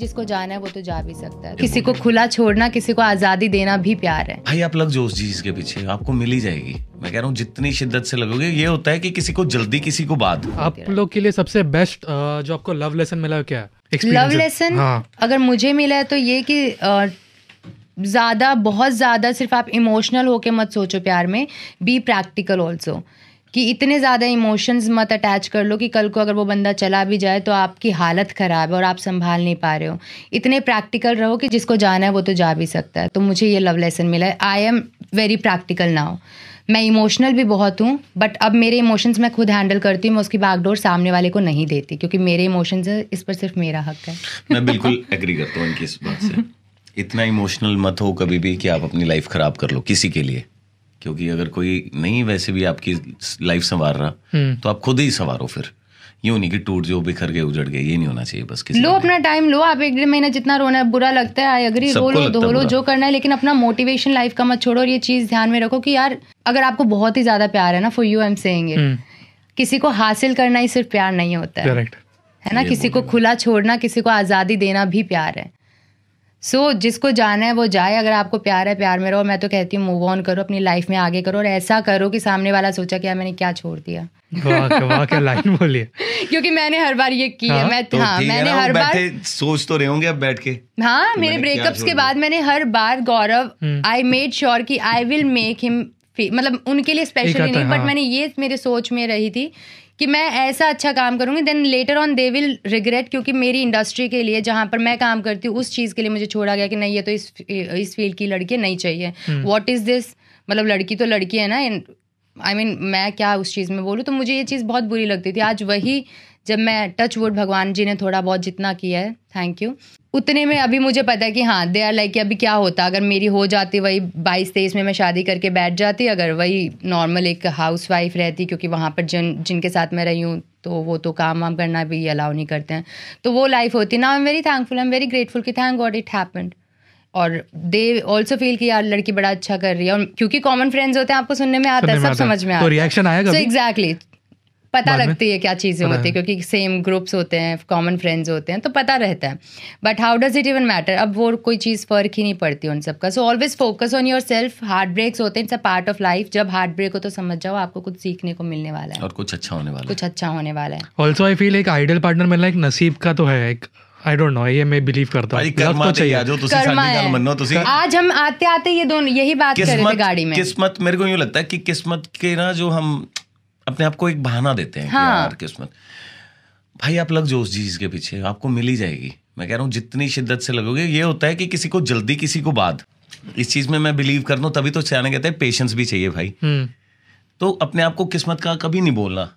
जिसको जाना है वो तो जा भी सकता है किसी को खुला छोड़ना किसी को आजादी देना भी प्यार है भाई आप लग उस चीज के पीछे आपको ही जाएगी मैं कह रहा हूँ जितनी शिद्दत से लगोगे ये होता है कि किसी को जल्दी किसी को बाद आप लोग के लिए सबसे बेस्ट जो आपको लव लेसन मिला क्या है लव लेसन हाँ। अगर मुझे मिला है तो ये की ज्यादा बहुत ज्यादा सिर्फ आप इमोशनल होके मत सोचो प्यार में बी प्रैक्टिकल ऑल्सो कि इतने ज़्यादा इमोशंस मत अटैच कर लो कि कल को अगर वो बंदा चला भी जाए तो आपकी हालत ख़राब है और आप संभाल नहीं पा रहे हो इतने प्रैक्टिकल रहो कि जिसको जाना है वो तो जा भी सकता है तो मुझे ये लव लेसन मिला है I am very practical now मैं इमोशनल भी बहुत हूँ बट अब मेरे इमोशंस मैं खुद हैंडल करती हूँ मैं उसकी बागडोर सामने वाले को नहीं देती क्योंकि मेरे इमोशंस है इस पर सिर्फ मेरा हक है मैं बिल्कुल एग्री करता हूँ इनकी इस बात से इतना इमोशनल मत हो कभी भी कि आप अपनी लाइफ खराब कर लो किसी के लिए क्योंकि अगर कोई नहीं वैसे भी आपकी लाइफ संवार रहा हम्म। तो आप खुद ही संवारो फिर यूं नहीं कि टूट जो बिखर गए उजड़ गए ये नहीं होना चाहिए बस किसी लो अपना टाइम लो आप एक डेढ़ महीना जितना रोना है बुरा लगता है आई अग्री रो लो धो लो जो करना है लेकिन अपना मोटिवेशन लाइफ का मत छोड़ो और ये चीज ध्यान में रखो कि यार अगर आपको बहुत ही ज्यादा प्यार है ना for you I am saying किसी को हासिल करना ही सिर्फ प्यार नहीं होता है है ना किसी को खुला छोड़ना किसी को आजादी देना भी प्यार है सो so, जिसको जाना है वो जाए अगर आपको प्यार है प्यार में रहो मैं तो कहती हूँ मूव ऑन करो अपनी लाइफ में आगे करो और ऐसा करो कि सामने वाला सोचा कि मैंने क्या छोड़ दिया लाइन बोलिए क्योंकि मैंने हर बार ये की हाँ? है मैं तो हाँ मैंने हर बार सोच तो रहे होंगे अब बैठ के हाँ तो मेरे ब्रेकअप्स के बाद मैंने हर बार गौरव आई मेड श्योर की आई विल मेक हिम मतलब उनके लिए स्पेशली नहीं बट हाँ. मैंने ये मेरे सोच में रही थी कि मैं ऐसा अच्छा काम करूंगी then later on they will regret क्योंकि मेरी इंडस्ट्री के लिए जहां पर मैं काम करती हूँ उस चीज़ के लिए मुझे छोड़ा गया कि नहीं ये तो इस इस फील्ड की लड़की नहीं चाहिए वॉट इज़ दिस मतलब लड़की तो लड़की है ना आई I मीन mean, मैं क्या उस चीज़ में बोलूँ तो मुझे ये चीज़ बहुत बुरी लगती थी आज वही जब मैं टच वुड भगवान जी ने थोड़ा बहुत जितना किया है थैंक यू उतने में अभी मुझे पता है कि हाँ दे आर लाइक कि अभी क्या होता अगर मेरी हो जाती वही बाईस तेईस में मैं शादी करके बैठ जाती अगर वही नॉर्मल एक हाउस वाइफ रहती क्योंकि वहाँ पर जिन जिनके साथ मैं रही हूँ तो वो तो काम वाम करना भी अलाउ नहीं करते हैं तो वो लाइफ होती ना I am very thankful I am very grateful कि थैंक गॉड इट हैपेंड और दे ऑल्सो फील कि यार लड़की बड़ा अच्छा कर रही है और क्योंकि कॉमन फ्रेंड्स होते हैं आपको सुनने में आता है सब समझ में तो आता है तो रिएक्शन आएगा सो एग्जैक्टली पता लगती है क्या चीज़ें होती है क्योंकि सेम ग्रुप्स होते हैं कॉमन फ्रेंड्स होते हैं तो पता रहता है but how does it even matter अब वो कोई चीज़ फ़र्क ही नहीं पड़ती उन सबका so always focus on yourself heartbreaks होते हैं it's a part of life जब हार्ट ब्रेक हो तो समझ जाओ आपको कुछ सीखने को मिलने वाला है और कुछ अच्छा होने वाला कुछ अच्छा होने वाला है ऑल्सो आई फील एक आइडियल पार्टनर मिलना एक नसीब का तो है एक आई डोंट नो ये मैं बिलीव करता हूँ तो कर्मा तो चाहिए जो तुसी कर्मा है मन्नो तुसी आज हम आते आते ये दोनों यही बात कर रहे थे गाड़ी में किस्मत मेरे को यूँ लगता है कि किस्मत के ना जो हम अपने आप को एक बहाना देते हैं हाँ. यार किस्मत भाई आप लग जाओ उस चीज के पीछे आपको मिल ही जाएगी मैं कह रहा हूँ जितनी शिद्दत से लगोगे ये होता है कि किसी को जल्दी किसी को बाद इस चीज में मैं बिलीव कर तभी तो सियाने कहते हैं पेशेंस भी चाहिए भाई हम्म। तो अपने आप को किस्मत का कभी नहीं बोलना